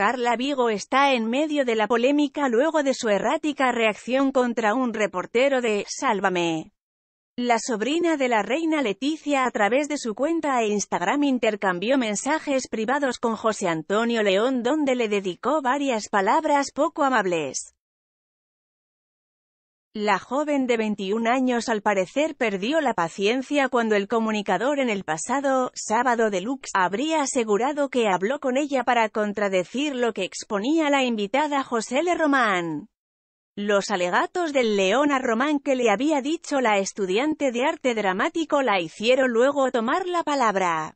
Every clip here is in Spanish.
Carla Vigo está en medio de la polémica luego de su errática reacción contra un reportero de Sálvame. La sobrina de la reina Leticia a través de su cuenta e Instagram intercambió mensajes privados con José Antonio León donde le dedicó varias palabras poco amables. La joven de 21 años al parecer perdió la paciencia cuando el comunicador en el pasado, sábado deluxe, habría asegurado que habló con ella para contradecir lo que exponía la invitada L. Román. Los alegatos del León a Román que le había dicho la estudiante de arte dramático la hicieron luego tomar la palabra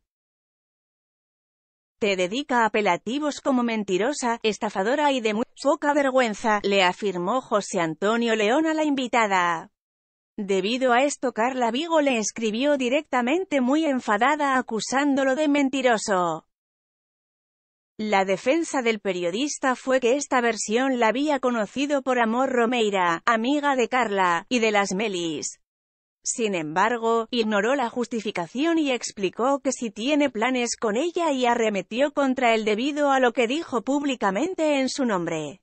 dedica a apelativos como mentirosa, estafadora y de muy poca vergüenza, le afirmó José Antonio León a la invitada. Debido a esto Carla Vigo le escribió directamente muy enfadada acusándolo de mentiroso. La defensa del periodista fue que esta versión la había conocido por Amor Romeira, amiga de Carla, y de las Melis. Sin embargo, ignoró la justificación y explicó que si tiene planes con ella y arremetió contra él debido a lo que dijo públicamente en su nombre.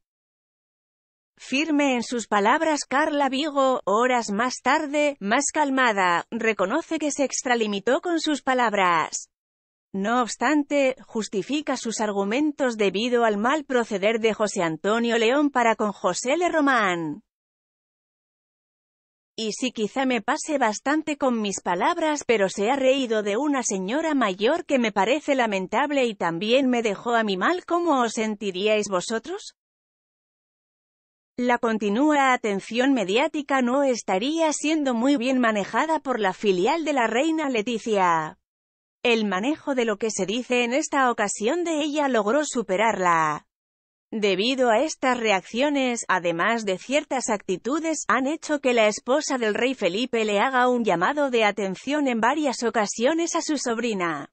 Firme en sus palabras Carla Vigo, horas más tarde, más calmada, reconoce que se extralimitó con sus palabras. No obstante, justifica sus argumentos debido al mal proceder de José Antonio León para con José Le Román y sí quizá me pase bastante con mis palabras pero se ha reído de una señora mayor que me parece lamentable y también me dejó a mí mal ¿cómo os sentiríais vosotros? La continua atención mediática no estaría siendo muy bien manejada por la filial de la reina Leticia. El manejo de lo que se dice en esta ocasión de ella logró superarla. Debido a estas reacciones, además de ciertas actitudes, han hecho que la esposa del rey Felipe le haga un llamado de atención en varias ocasiones a su sobrina.